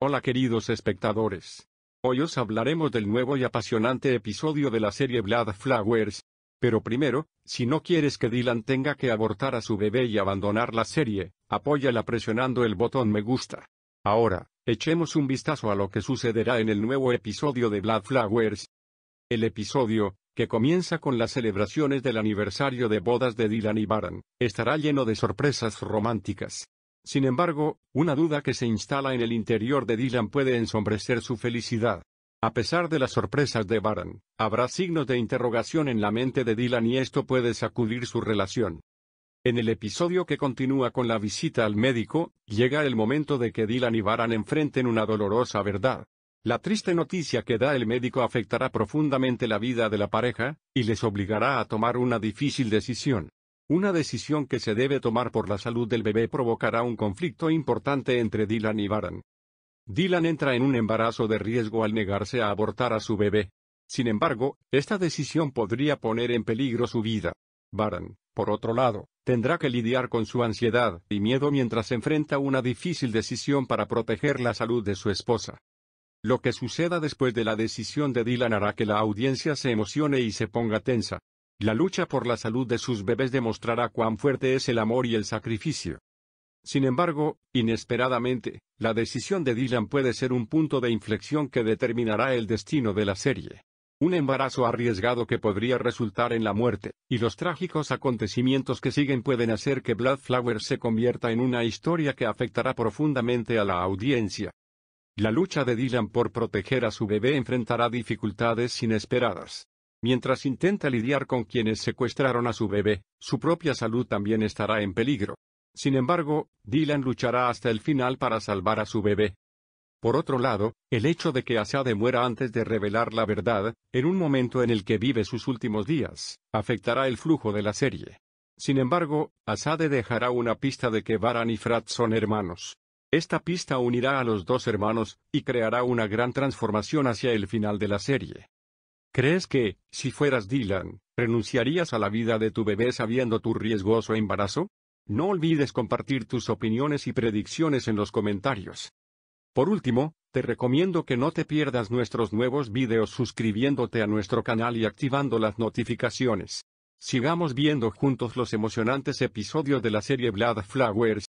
Hola queridos espectadores. Hoy os hablaremos del nuevo y apasionante episodio de la serie Blood Flowers. Pero primero, si no quieres que Dylan tenga que abortar a su bebé y abandonar la serie, apóyala presionando el botón me gusta. Ahora, echemos un vistazo a lo que sucederá en el nuevo episodio de Blood Flowers. El episodio, que comienza con las celebraciones del aniversario de bodas de Dylan y Baran, estará lleno de sorpresas románticas. Sin embargo, una duda que se instala en el interior de Dylan puede ensombrecer su felicidad. A pesar de las sorpresas de Baran, habrá signos de interrogación en la mente de Dylan y esto puede sacudir su relación. En el episodio que continúa con la visita al médico, llega el momento de que Dylan y Baran enfrenten una dolorosa verdad. La triste noticia que da el médico afectará profundamente la vida de la pareja, y les obligará a tomar una difícil decisión. Una decisión que se debe tomar por la salud del bebé provocará un conflicto importante entre Dylan y Baran. Dylan entra en un embarazo de riesgo al negarse a abortar a su bebé. Sin embargo, esta decisión podría poner en peligro su vida. Baran, por otro lado, tendrá que lidiar con su ansiedad y miedo mientras enfrenta una difícil decisión para proteger la salud de su esposa. Lo que suceda después de la decisión de Dylan hará que la audiencia se emocione y se ponga tensa. La lucha por la salud de sus bebés demostrará cuán fuerte es el amor y el sacrificio. Sin embargo, inesperadamente, la decisión de Dylan puede ser un punto de inflexión que determinará el destino de la serie. Un embarazo arriesgado que podría resultar en la muerte, y los trágicos acontecimientos que siguen pueden hacer que Bloodflower se convierta en una historia que afectará profundamente a la audiencia. La lucha de Dylan por proteger a su bebé enfrentará dificultades inesperadas. Mientras intenta lidiar con quienes secuestraron a su bebé, su propia salud también estará en peligro. Sin embargo, Dylan luchará hasta el final para salvar a su bebé. Por otro lado, el hecho de que Asade muera antes de revelar la verdad, en un momento en el que vive sus últimos días, afectará el flujo de la serie. Sin embargo, Asade dejará una pista de que Baran y Frat son hermanos. Esta pista unirá a los dos hermanos, y creará una gran transformación hacia el final de la serie. ¿Crees que, si fueras Dylan, renunciarías a la vida de tu bebé sabiendo tu riesgoso embarazo? No olvides compartir tus opiniones y predicciones en los comentarios. Por último, te recomiendo que no te pierdas nuestros nuevos videos suscribiéndote a nuestro canal y activando las notificaciones. Sigamos viendo juntos los emocionantes episodios de la serie Blood Flowers.